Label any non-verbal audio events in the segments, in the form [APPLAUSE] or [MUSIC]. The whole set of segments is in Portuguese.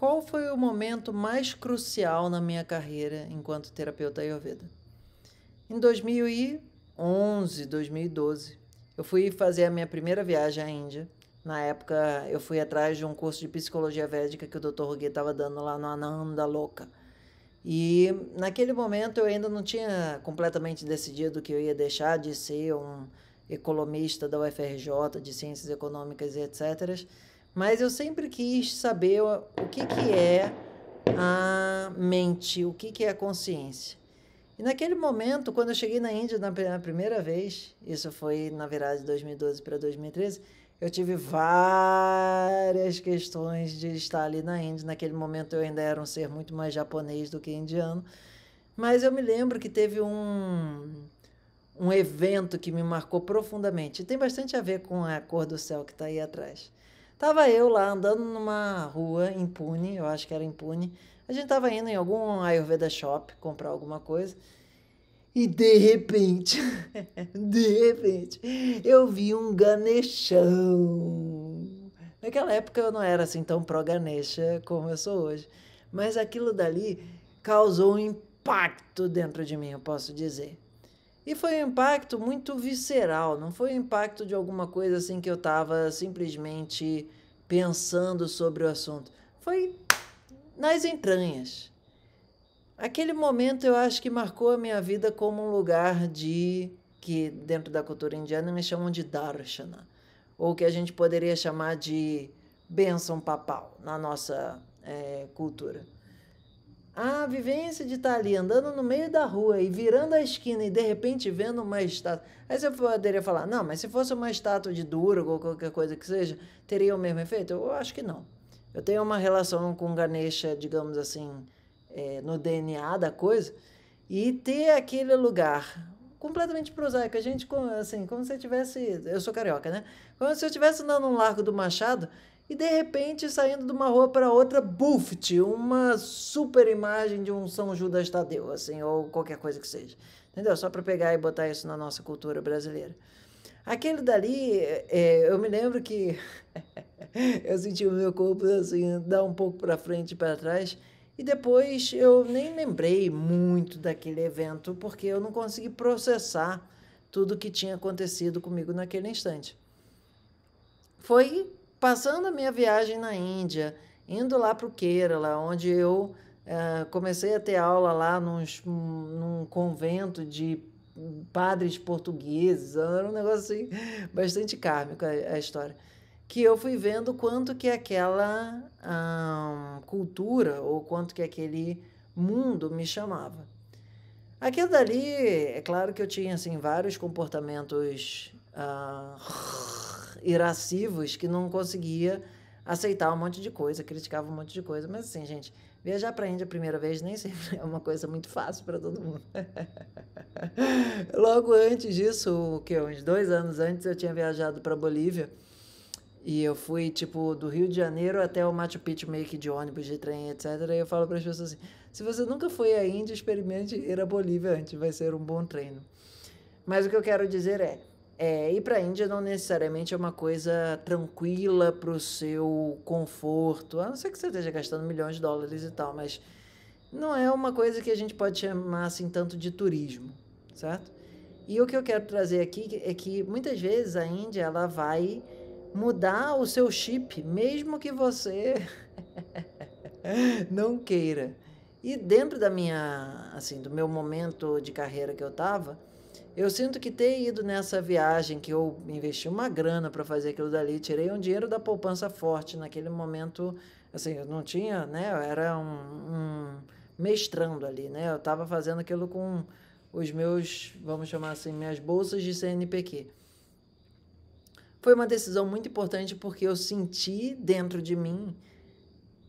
Qual foi o momento mais crucial na minha carreira enquanto terapeuta Ayurveda? Em 2011, 2012, eu fui fazer a minha primeira viagem à Índia. Na época, eu fui atrás de um curso de psicologia védica que o Dr. Rogue estava dando lá no Ananda Louca. E naquele momento eu ainda não tinha completamente decidido que eu ia deixar de ser um economista da UFRJ, de ciências econômicas e etc. Mas eu sempre quis saber o que, que é a mente, o que, que é a consciência. E naquele momento, quando eu cheguei na Índia na primeira vez, isso foi na virada de 2012 para 2013, eu tive várias questões de estar ali na Índia. Naquele momento eu ainda era um ser muito mais japonês do que indiano. Mas eu me lembro que teve um, um evento que me marcou profundamente. E tem bastante a ver com a cor do céu que está aí atrás. Tava eu lá andando numa rua impune, eu acho que era impune. A gente tava indo em algum Ayurveda Shop comprar alguma coisa. E de repente, [LAUGHS] de repente, eu vi um ganechão. Naquela época eu não era assim tão pró-ganesha como eu sou hoje. Mas aquilo dali causou um impacto dentro de mim, eu posso dizer. E foi um impacto muito visceral, não foi um impacto de alguma coisa assim que eu estava simplesmente pensando sobre o assunto. Foi nas entranhas. Aquele momento eu acho que marcou a minha vida como um lugar de que dentro da cultura indiana me chamam de darshana, ou que a gente poderia chamar de bênção papal na nossa é, cultura. A vivência de estar tá ali andando no meio da rua e virando a esquina e de repente vendo uma estátua. Aí você poderia falar, não, mas se fosse uma estátua de Duro ou qualquer coisa que seja, teria o mesmo efeito? Eu acho que não. Eu tenho uma relação com Ganesha, digamos assim, é, no DNA da coisa, e ter aquele lugar completamente prosaico. A gente, assim, como se eu tivesse. Eu sou carioca, né? Como se eu estivesse andando no Largo do Machado e de repente saindo de uma rua para outra, buft, uma super imagem de um São Judas Tadeu, assim, ou qualquer coisa que seja. Entendeu? Só para pegar e botar isso na nossa cultura brasileira. Aquele dali, é, é eu me lembro que [LAUGHS] eu senti o meu corpo assim, dar um pouco para frente e para trás. E depois eu nem lembrei muito daquele evento, porque eu não consegui processar tudo que tinha acontecido comigo naquele instante. Foi Passando a minha viagem na Índia, indo lá para o Kerala, onde eu eh, comecei a ter aula lá num convento de padres portugueses, era um negócio assim, [LAUGHS] bastante kármico a, a história que eu fui vendo quanto que aquela hum, cultura ou quanto que aquele mundo me chamava. Aquilo dali, é claro que eu tinha assim vários comportamentos hum, irascivos que não conseguia aceitar um monte de coisa, criticava um monte de coisa. Mas assim, gente, viajar para a Índia a primeira vez nem [LAUGHS] sempre é uma coisa muito fácil para todo mundo. [LAUGHS] Logo antes disso, o que uns dois anos antes, eu tinha viajado para Bolívia. E eu fui, tipo, do Rio de Janeiro até o Machu Picchu, meio que de ônibus, de trem, etc. E eu falo para as pessoas assim: se você nunca foi à Índia, experimente ir à Bolívia antes, vai ser um bom treino. Mas o que eu quero dizer é: é, ir para a Índia não necessariamente é uma coisa tranquila para o seu conforto, a não ser que você esteja gastando milhões de dólares e tal, mas não é uma coisa que a gente pode chamar assim tanto de turismo, certo? E o que eu quero trazer aqui é que muitas vezes a Índia ela vai mudar o seu chip, mesmo que você [LAUGHS] não queira. E dentro da minha, assim, do meu momento de carreira que eu estava eu sinto que ter ido nessa viagem, que eu investi uma grana para fazer aquilo dali, tirei um dinheiro da poupança forte naquele momento, assim, eu não tinha, né? Eu era um, um mestrando ali, né? Eu estava fazendo aquilo com os meus, vamos chamar assim, minhas bolsas de CNPq. Foi uma decisão muito importante porque eu senti dentro de mim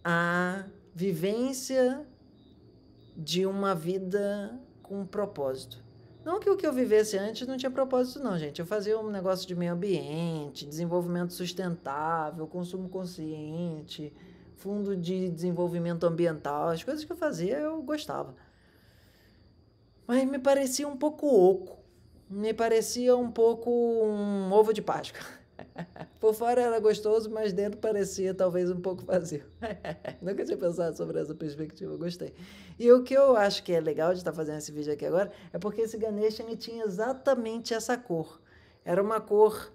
a vivência de uma vida com propósito não que o que eu vivesse antes não tinha propósito, não, gente. Eu fazia um negócio de meio ambiente, desenvolvimento sustentável, consumo consciente, fundo de desenvolvimento ambiental. As coisas que eu fazia eu gostava. Mas me parecia um pouco oco. Me parecia um pouco um ovo de Páscoa. Por fora era gostoso, mas dentro parecia talvez um pouco vazio. [LAUGHS] Nunca tinha pensado sobre essa perspectiva, gostei. E o que eu acho que é legal de estar tá fazendo esse vídeo aqui agora é porque esse Ganesha ele tinha exatamente essa cor. Era uma cor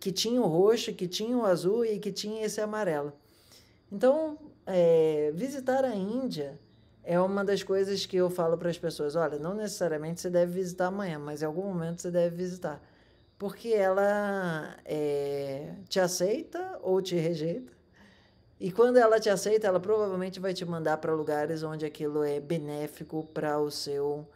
que tinha o roxo, que tinha o azul e que tinha esse amarelo. Então, é, visitar a Índia é uma das coisas que eu falo para as pessoas: olha, não necessariamente você deve visitar amanhã, mas em algum momento você deve visitar porque ela é, te aceita ou te rejeita. E quando ela te aceita, ela provavelmente vai te mandar para lugares onde aquilo é benéfico para o seu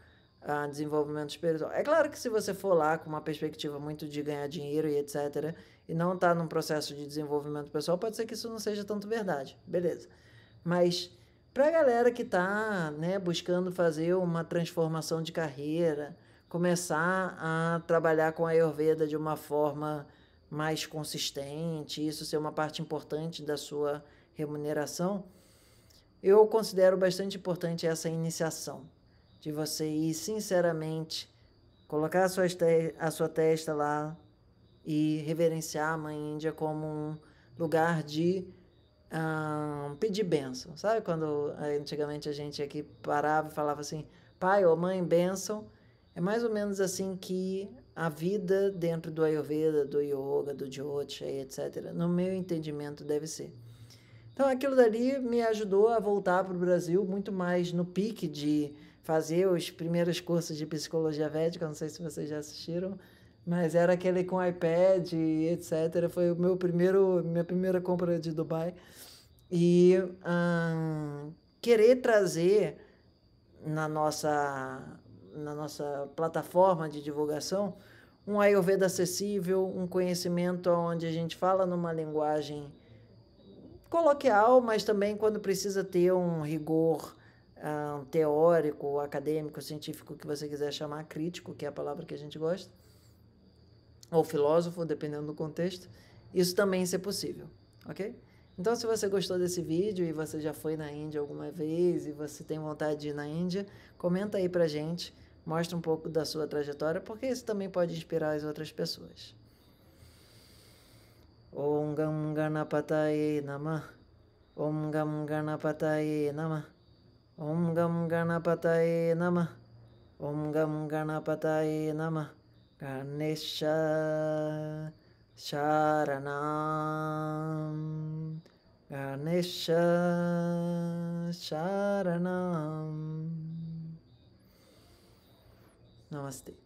ah, desenvolvimento espiritual. É claro que se você for lá com uma perspectiva muito de ganhar dinheiro e etc., e não está num processo de desenvolvimento pessoal, pode ser que isso não seja tanto verdade. Beleza. Mas para a galera que está né, buscando fazer uma transformação de carreira, começar a trabalhar com a Ayurveda de uma forma mais consistente, isso ser uma parte importante da sua remuneração, eu considero bastante importante essa iniciação, de você ir sinceramente, colocar a sua, a sua testa lá e reverenciar a Mãe Índia como um lugar de um, ah, pedir bênção. Sabe quando antigamente a gente aqui parava e falava assim, pai ou mãe, bênção, é mais ou menos assim que a vida dentro do Ayurveda, do Yoga, do Jyotisha, etc., no meu entendimento, deve ser. Então, aquilo dali me ajudou a voltar para o Brasil muito mais no pique de fazer os primeiros cursos de psicologia védica. Não sei se vocês já assistiram, mas era aquele com iPad, etc. Foi o meu primeiro, minha primeira compra de Dubai. E hum, querer trazer na nossa na nossa plataforma de divulgação um Ayurveda acessível, um conhecimento onde a gente fala numa linguagem coloquial, mas também quando precisa ter um rigor um, ah, teórico, acadêmico, científico, que você quiser chamar, crítico, que é a palavra que a gente gosta, ou filósofo, dependendo do contexto, isso também ser possível, ok? Então, se você gostou desse vídeo e você já foi na Índia alguma vez e você tem vontade de ir na Índia, comenta aí pra gente mostra um pouco da sua trajetória, porque isso também pode inspirar as outras pessoas. Om Gam Ganapataye Namah Om Gam Ganapataye Namah Om Gam Ganapataye Namah Om Gam Ganapataye Namah Ganesha Charanam Ganesha Charanam नमस्ते